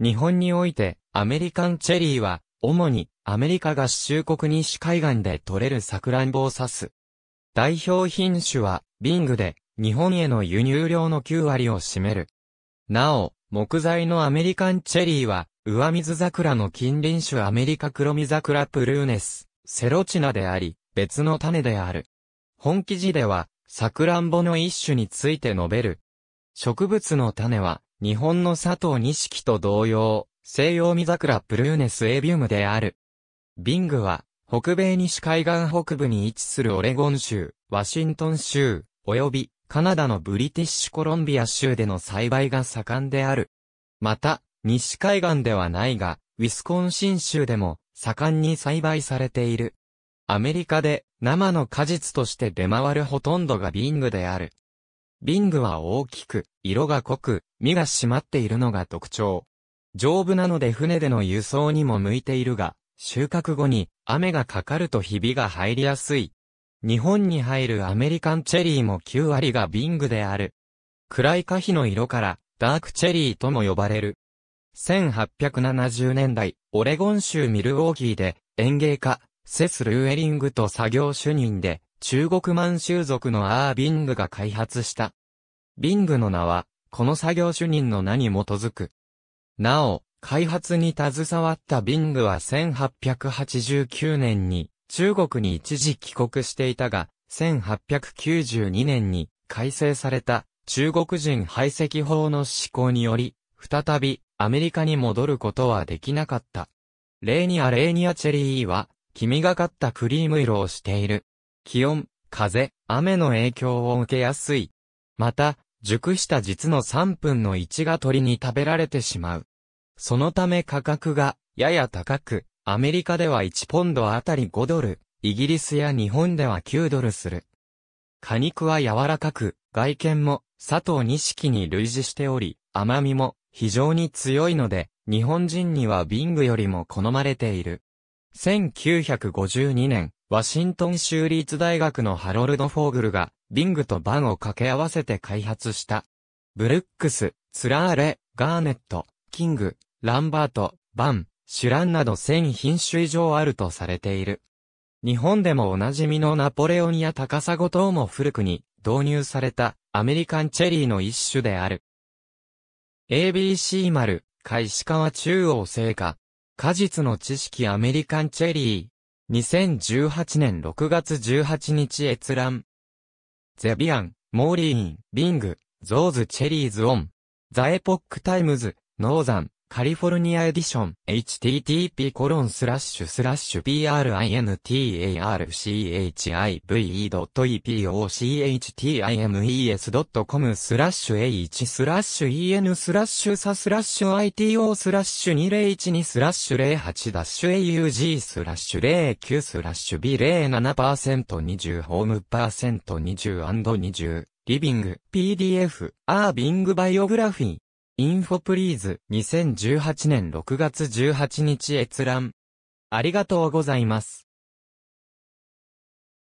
日本において、アメリカンチェリーは、主に、アメリカ合衆国西海岸で採れるサクランボを指す。代表品種は、ビングで、日本への輸入量の9割を占める。なお、木材のアメリカンチェリーは、上水桜の近隣種アメリカ黒見桜プルーネス、セロチナであり、別の種である。本記事では、サクランボの一種について述べる。植物の種は、日本の佐藤錦と同様、西洋見桜プルーネスエビウムである。ビングは、北米西海岸北部に位置するオレゴン州、ワシントン州、及びカナダのブリティッシュコロンビア州での栽培が盛んである。また、西海岸ではないが、ウィスコンシン州でも盛んに栽培されている。アメリカで生の果実として出回るほとんどがビングである。ビングは大きく、色が濃く、身が締まっているのが特徴。丈夫なので船での輸送にも向いているが、収穫後に雨がかかるとひびが入りやすい。日本に入るアメリカンチェリーも9割がビングである。暗い花火の色からダークチェリーとも呼ばれる。1870年代、オレゴン州ミルウォーキーで園芸家、セス・ルーエリングと作業主任で中国満州族のアービングが開発した。ビングの名は、この作業主任の名に基づく。なお、開発に携わったビングは1889年に中国に一時帰国していたが、1892年に改正された中国人排斥法の施行により、再びアメリカに戻ることはできなかった。レーニア・レーニア・チェリーは、君がかったクリーム色をしている。気温、風、雨の影響を受けやすい。また、熟した実の3分の1が鳥に食べられてしまう。そのため価格がやや高く、アメリカでは1ポンドあたり5ドル、イギリスや日本では9ドルする。果肉は柔らかく、外見も佐藤錦に類似しており、甘みも非常に強いので、日本人にはビングよりも好まれている。1952年、ワシントン州立大学のハロルド・フォーグルが、ビングとバンを掛け合わせて開発した。ブルックス、ツラーレ、ガーネット、キング、ランバート、バン、シュランなど1000品種以上あるとされている。日本でもおなじみのナポレオンや高砂等も古くに導入されたアメリカンチェリーの一種である。ABC 丸、海石川中央製菓。果実の知識アメリカンチェリー。2018年6月18日閲覧。ゼビアン、モーリーン、ビング、ゾーズチェリーズオン。ザエポックタイムズ、ノーザン。カリフォルニアエディション、http://printarchive.pochtimes.com スラッシュ h スラッシュ en スラッシュさスラッシュ ito スラッシュ2012スラッシュ08ダッシュ aug スラッシュ09スラッシュ b07%20 ホームパーセント 20&20 リビング PDF アービングバイオグラフィーインフォプリーズ2018年6月18日閲覧。ありがとうございます。